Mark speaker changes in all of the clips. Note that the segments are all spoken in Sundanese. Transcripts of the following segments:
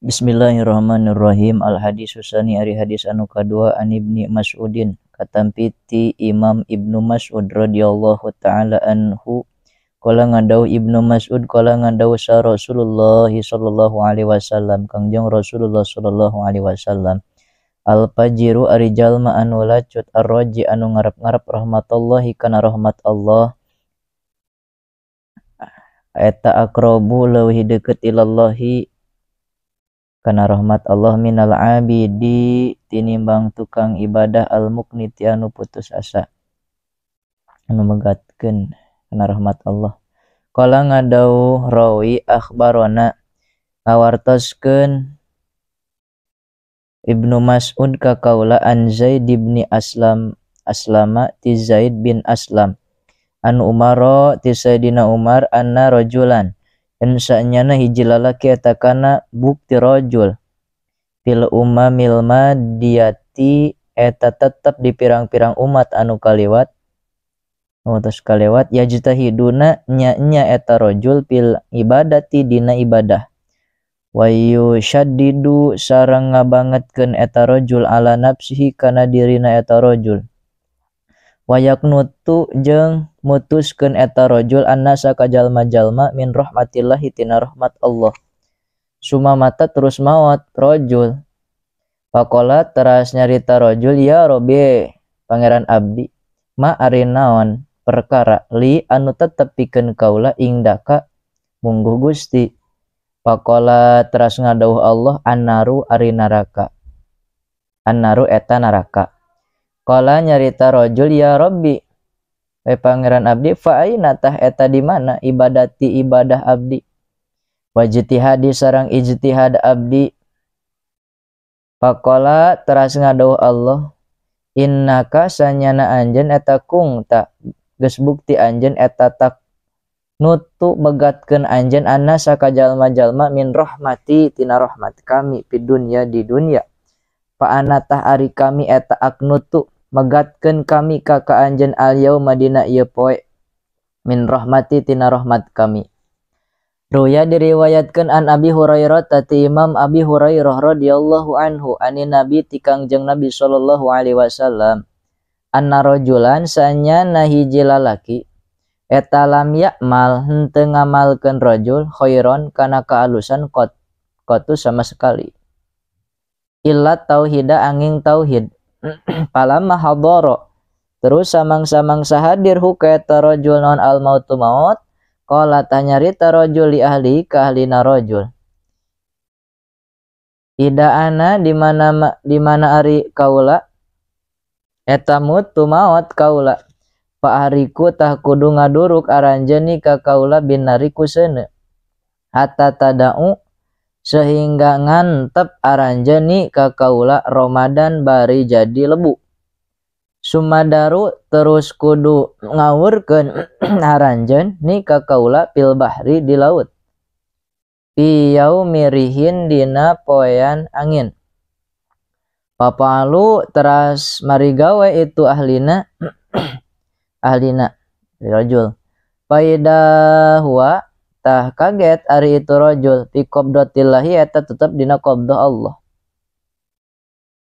Speaker 1: るため Bismillahirrahhmanrohim Al-hais susni ari hadis anu kadu an ibni Masuddin kata piti imam Ibnu Masudra diya Allahhu ta'ala anhu koangan daw Ibnu masud kolangan dawsa Rasulullahhi Shallallahu Alai Wasallam Kangjungng Rasulullah Shallallahu Alaihi Wasallam Alpajiru arijal maanula Cutroji anu ngarap- ngarap rahmatallahi kana rahmat Allah aya taakrobu lahidekattilallahii karena rahmat Allah Min Ababidi tinimbang tukang ibadah almugnitianu putus asa mengatkan rahmat Allah kowi Akbarona kawartosken Ibnu Mas un kakaula an zaid dibni aslam aslama tiizaid bin aslam anu Umarro tiaidina Umar an rojulan snyana hijlalakietaakan buktirojulpil Umma Milma diati eta tetap di pirang-pirang umat anu kaliwat motors Kaliwat ya juta hidup nanyanya etarojulpil ibada didina ibadah Wahyuyadidu sarang nggak banget Kenetarojul ala nafsi karena dirina etarojul jeng mutus ken eta rojul annasa ka jalma-jalma min rahmatillah hitina rahmat Allah suma mata terus mawat rojul. pakola teras nyarita rojul ya robe pangeran abdi ma arinaon perkara li anu tetep piken kaula ingdaka munggu Gusti pakola teras ngadauh Allah anaru arinaraka naraka anaru eta naraka Kala nyarita rojul ya Robbi. Wai pangeran abdi fa'i natah eta di mana ibadati ibadah abdi. Wajitihadi sarang ijtihad abdi. Pakola teras ngadawuh Allah. Innaka na anjen eta kung tak gus bukti anjen eta tak nutu megatken anjen anna saka jalma min rahmati tina rahmat kami di dunia di dunia, Pak anatah ari kami eta aknutu megatkan kami kakak anjen aliau madina iya poe min rahmati tina rahmat kami Ruya diriwayatkan an Abi Hurairah tati Imam Abi Hurairah radhiyallahu anhu ani Nabi tikang jeng Nabi sallallahu alaihi wasallam anna rojulan sanya nahi jilalaki etalam yakmal henteu ngamalkeun rajul khairon kana kaalusan kot kotu sama sekali illa tauhida angin tauhid Palam Mahaboro, Terus samang-samang sahadir hukaita rajul non al mautu maut. Qala tanyarita rajul li ahli ka ahli rajul. Ida ana di mana di mana ari kaula eta mutu maut kaula pa ariku tah kudu ngaduruk aranjeni ka kaula binariku seune hatta tadau sehingga ngantep aranjeni kaula Ramadan bari jadi lebu Sumadaru terus kudu ngawurkan aranjen ni kakaula pil bahri di laut. Piyau mirihin dina poyan angin. Papalu teras marigawe itu ahlina ahlina rajul. Paida huwa tah kaget hari itu rojul fi qabdatillahi eta tetap dina qabdah Allah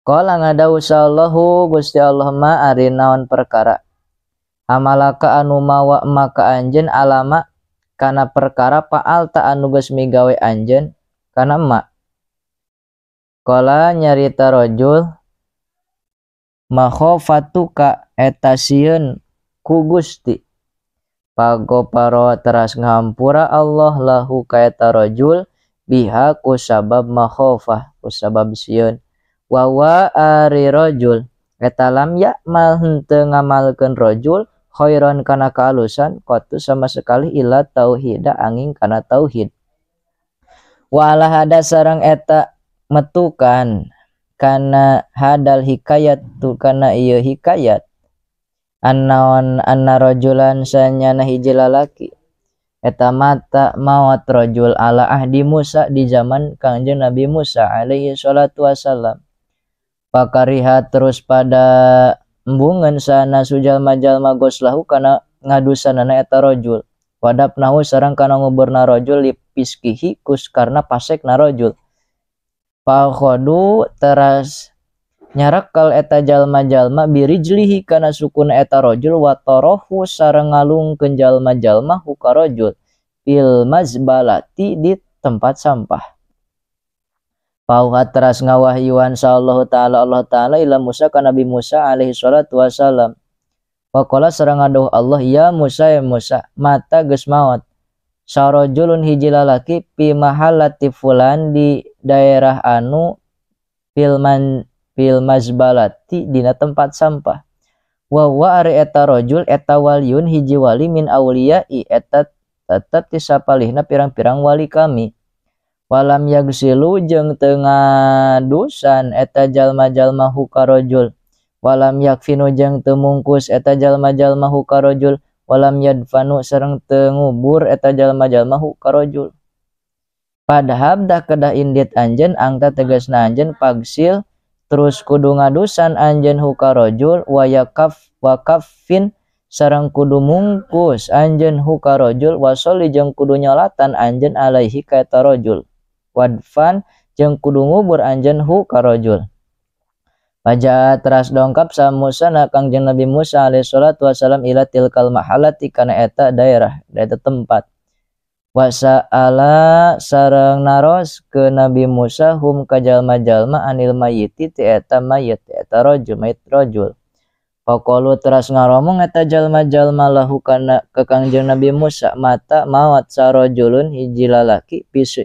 Speaker 1: Kala ngadau sallahu gusti Allah ma ari naon perkara Amalaka anu mawa maka anjen alama karena perkara paal tak anu geus migawe anjen karena emak Kala nyarita rojul makhofatuka eta sieun ku Gusti pago goparoro teras ngampu Allahlahukaetarojul bihaku sababmahhofahku sabab siun wawa arirojultaam ya malente ngamalkan rojul khoron karena kalusan kotu sama sekali la tauhiddah angin karena tauhid walah ada seorang etak meukan karena hadal hikayat tuh karena yo hikayat annaon anna rajulan sanyana hiji lalaki eta mata mawat rajul ala ahdi Musa di zaman Kangjeng Nabi Musa alaihi salatu wasallam pakariha terus pada embungan sana sujal majal magoslahu kana ngadusanana eta rajul wadap nahu sarang kana nguburna rajul lipiskihi kus karena pasek na rajul Pakhodu teras nyarak kal eta jalma-jalma birijlihi kana sukun eta rojul wa watorohu sareng ngalung jalma-jalma huka rojul fil mazbalati di tempat sampah. Pauhat teras ngawahyuan sallallahu ta'ala Allah ta'ala ila Musa ka Nabi Musa alaihi salatu wassalam. Wakola serang Allah ya Musa ya Musa mata gesmawat. Sarojulun hiji lalaki pi mahalati fulan di daerah anu filman Bil Mabalati Dina tempat sampah wa are etarojul etawaliyun hijiwali Min Aulia tetap disapalna pirang-pirang wali kami walam yazi lujeng Ten Dusan etajal majalmahukarojul walam yafinojjeng Tebungkus eta Ja majalmahukarojul walam yadfanu serrang tengubur eta Jamajalmahukarojul pada habdah kedah indi Anjen angka tegas Na Anjen Paksil, terus kudu ngadusan anjen hukarojul wayakaf wakafin sarang kudu mungkus anjen hukarojul wasoli jeng kudu nyolatan anjen alaihi kata rojul wadfan jeng kudu ngubur anjen hukarojul baca teras dongkap sa Musa na kangjeng Nabi Musa alaihi salatu wasalam ila tilkal mahalati kana eta daerah, daerah tempat. Was sarang naros ke Nabi Musa hum kajjallmajallma Anil mayiti maypoko lutra ngaromotajjallma-jallmalahukan ke Kajeng Nabi Musa mata mauwat sarojjoun hij lalaki pis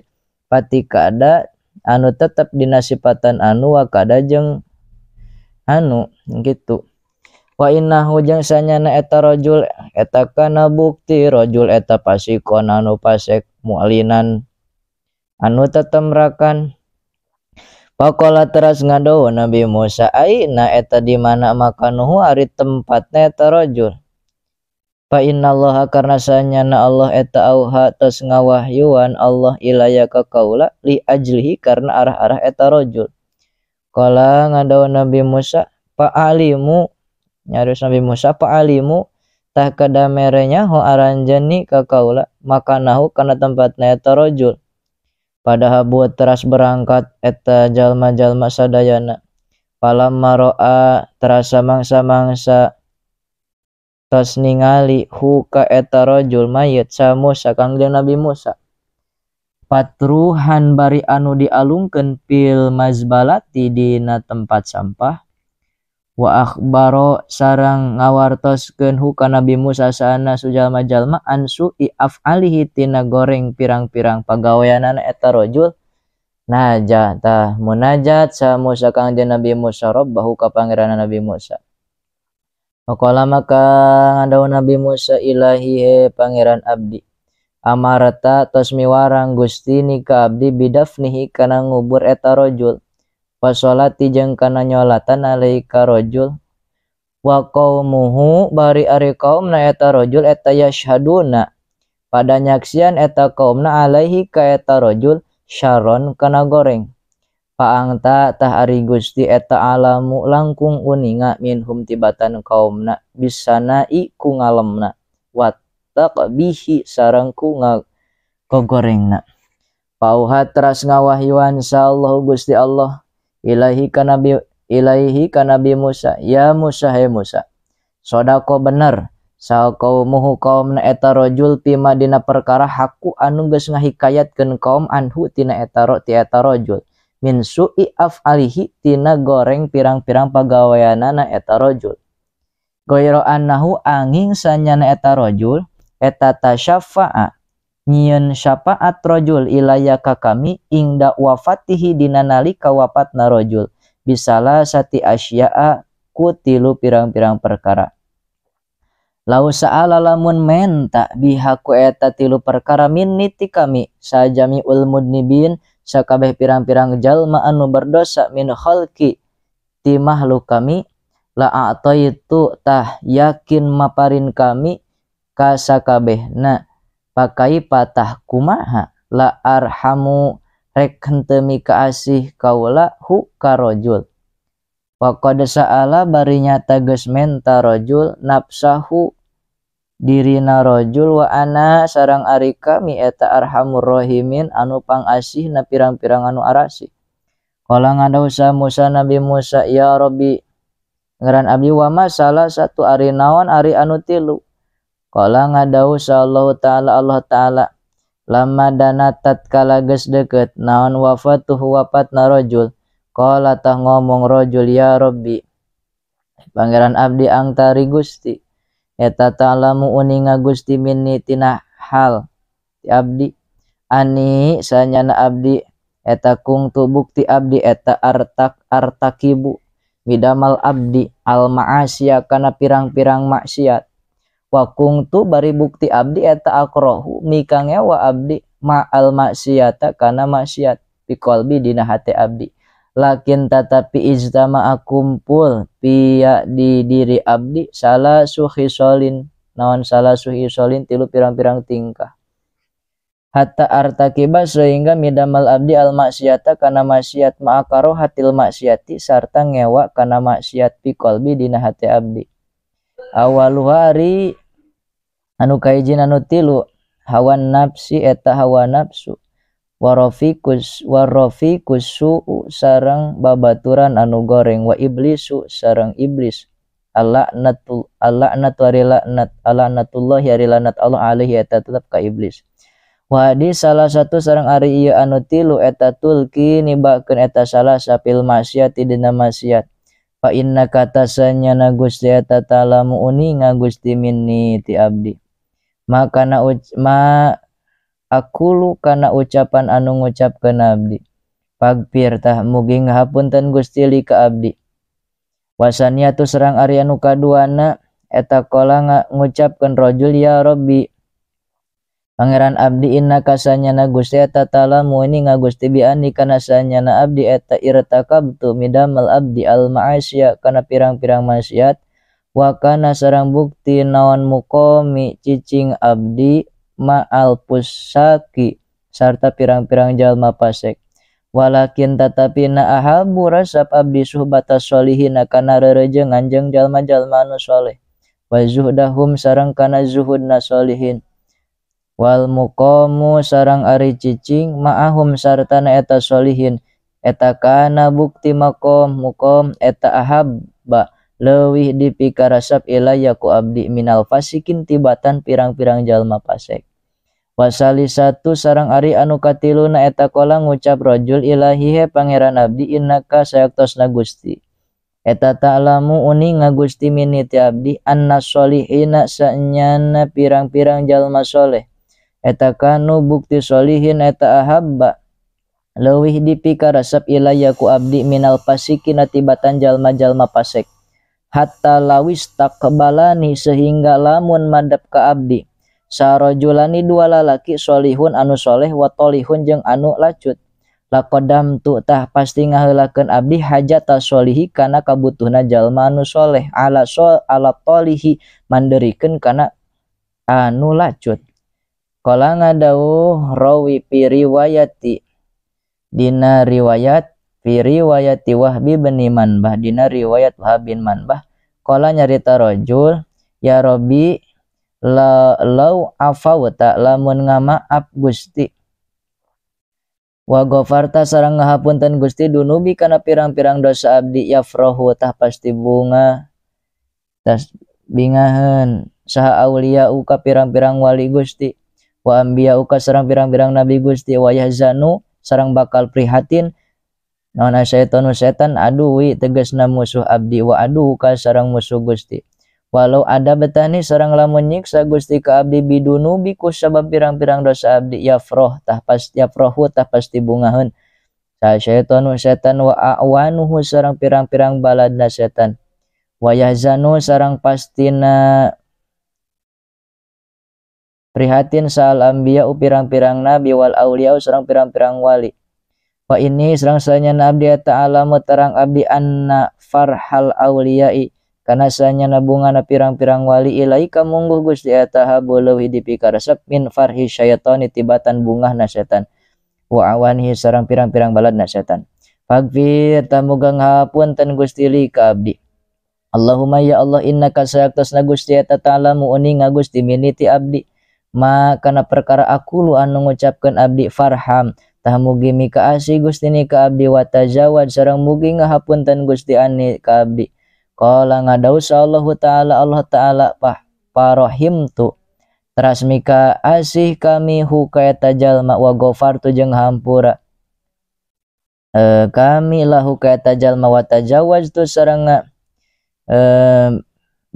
Speaker 1: Fatika ada anu tetapdina nassipatan anwak jeng anu gitu hujangsanyaetaul etakan buktirojuleta pasti konan pasek mualinan anu temkankola ter ngada Nabi Musainaeta di mana makanhu hari tempatnyaetarojul Innaallah karenasanya na Allaheta atas ngawahan Allah Iaya ke kauula lihi karena arah-arah etarojul kalau ngada Nabi Musa Pak Aliimu nyaris Nabi Musa apa alimu tak kada merenya ho aranjani ka kaula makanahu kana tempatna eta rajul padahal buat teras berangkat eta jalma-jalma sadayana palam maroa terasa mangsa-mangsa tos ningali hu ka eta rajul mayit sa Musa kangjeng Nabi Musa patruhan bari anu dialungkeun pil mazbalati dina tempat sampah Wahakbaro sarang ngawartoskenhuka Nabi Musa sana sujallma-jalmaan Suaf Alihitina goreng pirang-pirang pegawayanan etarojul najjatah mujat samasa nabi Mussa rob bahuka Pangeranan Nabi Musalama Ka ada Nabi Musa lahihe Pangeran Abdi amarata Tosmiwaraang guststin ke Abdi bidaf nihhi karena ngubur etetarojul bahwa tijengkana Nyaolatan aaiikarojul wa muhu bari kaumetaulduna padanyashian eta kaumna Alaihiikaetarojul Sharonkana goreng Pakangtatahhari Gusti etaamu langkung uninga minuhum titibatan kaumna bisa naiku ngalemna wathi sarang ku kau goreng pauha ras ngawahiwansaallah gusti Allahu Ilahi Kan Iaihi Kanbi Musa ya musa Musa soda kau bener sau kau muhuetarojultimadina perkara haku anuge ngahi kayatkan kaum anhutinaetaetaul minsuaf alihitina goreng pirang-pirang pegawaian nanaetarojul goiro Nahhu anginsanyaetarojul etasyafaa nyiin syafaatrojul Iayaka kami indak wafatihhi dilika wafat narojul bisalah Sati Asiaa kutilu pirang-pirang perkara laalamun men tak bihakkueta tilu perkara miniti kami sajami ulmudni binskabehh pirang-pirang gejallma anu berdosa minuki dimahluk kami la atau itutah yakin maprin kami kaskabeh na pakai patah kumaha laarhamurekntemi ke asih kau lahukarojul poko desaala barnya tees mentarojul nafsahu dirinarojul Waana sarang ari kami ta Arhamur rohhimin anupang asyih na pirang-piranganuarih ko ada usah Musa Nabi Musaya Robn Abi Wama salah satu Arinawan Ari Anu tilu Kala ngadau sallallahu ta'ala Allah ta'ala Lama dana tatkala ges deket naon wafatuh wafat narojul. rojul Kala tah ngomong rojul ya Robbi Pangeran abdi angtari gusti Eta taalamu uninga gusti minni tina hal Ti abdi Ani sanyana abdi Eta kung tu bukti abdi eta artak artakibu Midamal abdi al ma'asya kana pirang-pirang maksiat kungtu bari bukti abdi eta akrohu mikangnya wa abdi ma ma'al maksiata karena maksiat pikolbi dina hati abdi lakin tatapi ijtama akumpul pia di diri abdi salah suhi solin naon salah suhi solin tilu pirang-pirang tingkah hatta arta kibas sehingga midamal abdi al maksiata karena maksiat ma'akaro hatil maksiati sarta ngewa karena maksiat pikolbi dina hati abdi awal hari ukajinutillu hawa nafsi eta hawa nafsu war war su sarang bababatn anu goreng wa iblis su sarang iblis anatultullah Allah iblis wadi salah satu seorang Ariya Anutillu etatul ini baketa salahpil maati diksiatna katasannya nagusamu un ngagustimini ti Abdi makan Uma aku karena ucapan anu ngucap ke nadi Pak Firta muginghapun ten guststiili ke Abdi wasanya tuh Serang Aryanukaduana eta ko ngucapkanrojullia Rob Pangeran Abdi Inna kasanya nagu yata talamu ini ngagus tibia kan rasanya na Abdi Abdi Al Aya karena pirang-pirang maksiat wakana sarang bukti naon mukomi cicing abdi ma'al pusaki serta pirang-pirang jalma pasek walakin tetapi na ahabu rasab abdi suhbata sholihin kana rejeng anjeng jalma-jalma nu solih. wa zuhdahum sarang kana na solihin wal mukomu sarang ari cicing ma'ahum sarta na eta solihin eta kana bukti makom mukom eta ba. lewih dipika rasab Ilah yaku Abdi Minal fasikin ti Tibettan pirang-pirang Jalma Pasek wasali satu sarang Ari Anukatilu naeta ko ngucaprojul Ilahihe Pangeran Abdi Inaka sayatos Nagusti eta taalamu uni nga Gusti miniti Abdi ansholihinakanyana pirang-pirang Jalmasholeh etakanu buktisholihinetaahaba lewih dipika rasep Ilah yaku Abdi Minal faikinatibaan Jalma Jalma Pasek hatta lawwi tak kebalani sehingga lamun mandap ke Abdi sarojulani dua lalakisholihun anusholeh wa tholihun jeng anu lacu lakhodam tutah pasti ngahilakan Abdi hajatasholihi karena kabutuh Najal manusholeh ala ala thoolihi Mandiriken karena anu lacut kalangan dauh Rowi piriwayati Dina riwayati fi riwayati Wahbi bin Manbah dina riwayat Wahab bin Manbah qala nyarita rajul ya Robi la lau afawta lamun ngamaaf Gusti wa ghafarta sareng ngahapunten Gusti dunubi kana pirang-pirang dosa abdi ya frohu tah pasti bunga tas bingahan saha aulia uka pirang-pirang wali Gusti wa anbiya uka sareng pirang-pirang nabi Gusti wa yahzanu sareng bakal prihatin Naon asyaitonu setan aduwi tegasna musuh abdi wa adu ka sarang musuh Gusti. Walau ada betani sarang lamun nyiksa Gusti ka abdi bidunubi ku sabab pirang-pirang dosa abdi ya froh tah pasti yafrohu tah pasti bungaheun. Syaitonu setan wa awanuhu sarang pirang-pirang baladna setan. Wa yahzanu sarang pastina prihatin sal anbiya pirang-pirang nabi wal aulia sarang pirang-pirang wali Wa ini serang sanya abdi ta'ala terang abdi anna farhal awliyai. Karena sanya na pirang-pirang wali ilaika kamungguh gusti ataha buluhi dipikaresep min farhi syaitani tibatan bungah setan Wa awani serang pirang-pirang balad setan. Fagfir tamugang hapun tan gusti li ka abdi. Allahumma ya Allah inna kasayaktas na gusti ta'alamu nga gusti miniti abdi. Ma kana perkara aku lu anu ngucapkan abdi farham tah mugi mikaasi Gusti ni ka abdi wata tajawad sareng mugi ngahapunten Gusti ani ka abdi Kala ngadaus Allah taala Allah taala pah tu teras mika asih kami hukaya tajalma wa tu jeng hampura e, kami lahu kaya tajalma wa tu sarang e,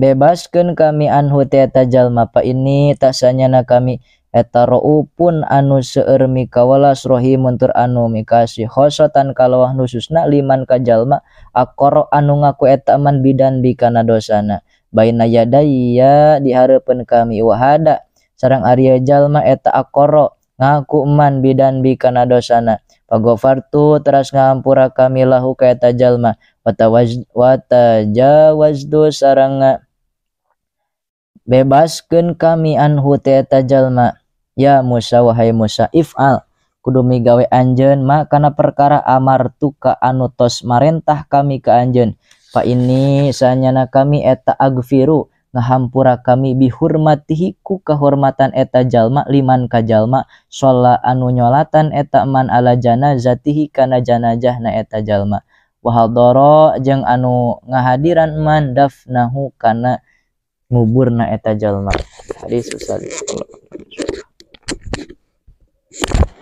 Speaker 1: bebaskan kami anhu jalma pa ini tasanya na kami eta roh pun anu serrmikawawalas rohhim muntur anu mikasihkhosotan kalauwah susna liman kajallma ako anu ngaku etaman bidan bikana dosana Ba yadayiya diharapan kamiwahada sarang Aryajallma eta akoro ngakuman bidan bikan dosana pagofartu teras ngaampura kami lahu keetajallmatawa bebaskan kami an huteetajallma ya musya wahai musaif al kudumigawai Anjenmak karena perkara Amar tuka anu tos Marintah kami ke Anjen Pak ini sayanyana kami eta Agfiru ngahampura kami bihormatihiku kehormatan etajallma liman ka Jalmashola anu nyolatan etak Man alajana zatihi karena janajahna eta Jalmawahaldoro jangan anu ngahadiran man Daf Nahhukananguburna eta Jalma hari susah Thank you.